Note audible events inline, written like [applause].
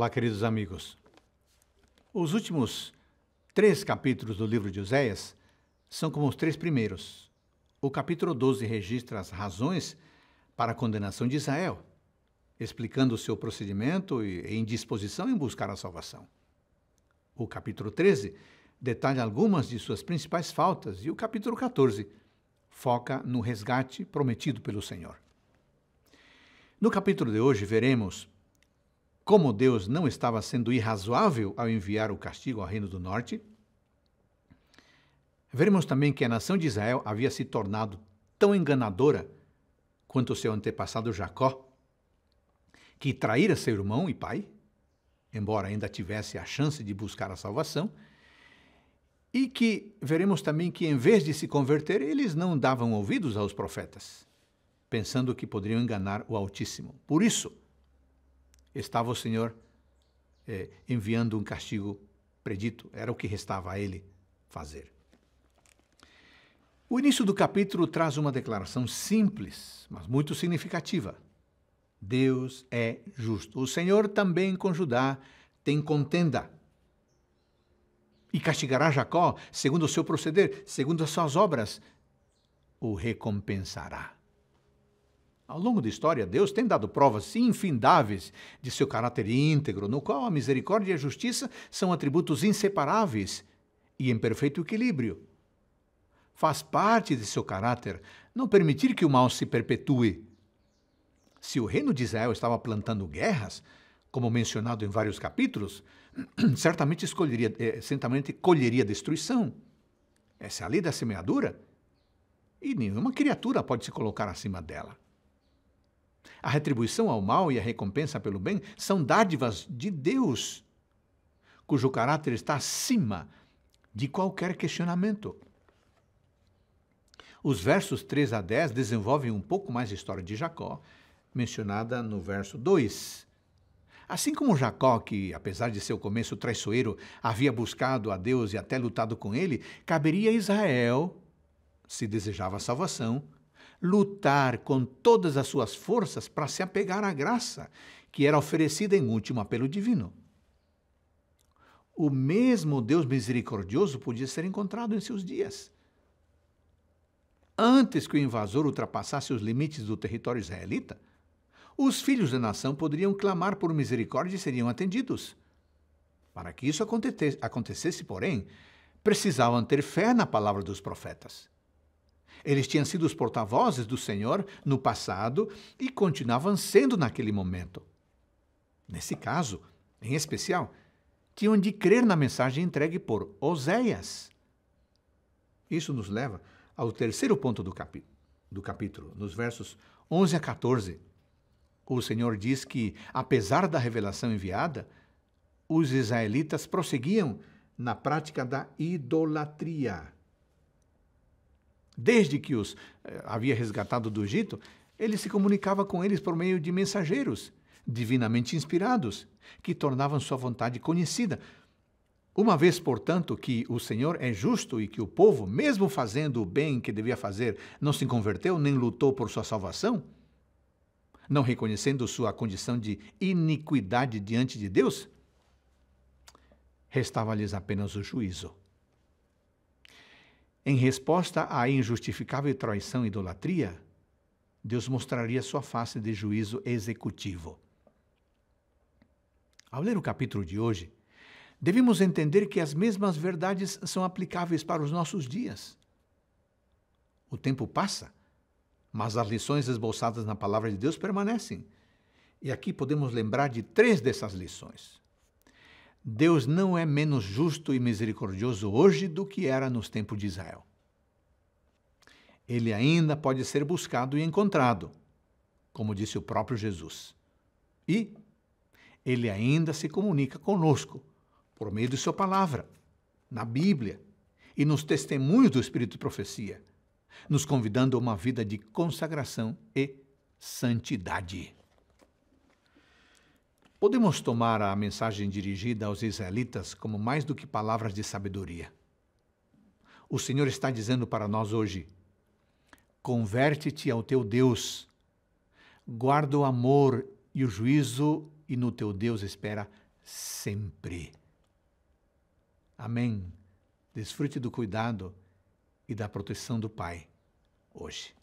Olá, queridos amigos. Os últimos três capítulos do livro de Oséias são como os três primeiros. O capítulo 12 registra as razões para a condenação de Israel, explicando o seu procedimento e indisposição em buscar a salvação. O capítulo 13 detalha algumas de suas principais faltas e o capítulo 14 foca no resgate prometido pelo Senhor. No capítulo de hoje veremos como Deus não estava sendo irrazoável ao enviar o castigo ao Reino do Norte, veremos também que a nação de Israel havia se tornado tão enganadora quanto seu antepassado Jacó, que traíra seu irmão e pai, embora ainda tivesse a chance de buscar a salvação, e que veremos também que, em vez de se converter, eles não davam ouvidos aos profetas, pensando que poderiam enganar o Altíssimo. Por isso, estava o Senhor eh, enviando um castigo predito, era o que restava a ele fazer. O início do capítulo traz uma declaração simples, mas muito significativa. Deus é justo. O Senhor também com Judá tem contenda. E castigará Jacó segundo o seu proceder, segundo as suas obras, o recompensará. Ao longo da história, Deus tem dado provas infindáveis de seu caráter íntegro, no qual a misericórdia e a justiça são atributos inseparáveis e em perfeito equilíbrio. Faz parte de seu caráter não permitir que o mal se perpetue. Se o reino de Israel estava plantando guerras, como mencionado em vários capítulos, [clears throat] certamente, escolheria, eh, certamente colheria destruição. Essa é a lei da semeadura. E nenhuma criatura pode se colocar acima dela. A retribuição ao mal e a recompensa pelo bem são dádivas de Deus, cujo caráter está acima de qualquer questionamento. Os versos 3 a 10 desenvolvem um pouco mais a história de Jacó, mencionada no verso 2. Assim como Jacó, que, apesar de seu começo traiçoeiro, havia buscado a Deus e até lutado com ele, caberia a Israel, se desejava salvação, lutar com todas as suas forças para se apegar à graça que era oferecida em último apelo divino. O mesmo Deus misericordioso podia ser encontrado em seus dias. Antes que o invasor ultrapassasse os limites do território israelita, os filhos da nação poderiam clamar por misericórdia e seriam atendidos. Para que isso acontecesse, porém, precisavam ter fé na palavra dos profetas. Eles tinham sido os porta-vozes do Senhor no passado e continuavam sendo naquele momento. Nesse caso, em especial, tinham de crer na mensagem entregue por Oséias. Isso nos leva ao terceiro ponto do, capi do capítulo, nos versos 11 a 14. O Senhor diz que, apesar da revelação enviada, os israelitas prosseguiam na prática da idolatria desde que os eh, havia resgatado do Egito, ele se comunicava com eles por meio de mensageiros divinamente inspirados, que tornavam sua vontade conhecida. Uma vez, portanto, que o Senhor é justo e que o povo, mesmo fazendo o bem que devia fazer, não se converteu nem lutou por sua salvação, não reconhecendo sua condição de iniquidade diante de Deus, restava-lhes apenas o juízo. Em resposta à injustificável traição e idolatria, Deus mostraria sua face de juízo executivo. Ao ler o capítulo de hoje, devemos entender que as mesmas verdades são aplicáveis para os nossos dias. O tempo passa, mas as lições esboçadas na palavra de Deus permanecem. E aqui podemos lembrar de três dessas lições. Deus não é menos justo e misericordioso hoje do que era nos tempos de Israel. Ele ainda pode ser buscado e encontrado, como disse o próprio Jesus. E ele ainda se comunica conosco por meio de sua palavra, na Bíblia e nos testemunhos do Espírito de profecia, nos convidando a uma vida de consagração e santidade. Podemos tomar a mensagem dirigida aos israelitas como mais do que palavras de sabedoria. O Senhor está dizendo para nós hoje: converte-te ao teu Deus, guarda o amor e o juízo, e no teu Deus espera sempre. Amém. Desfrute do cuidado e da proteção do Pai hoje.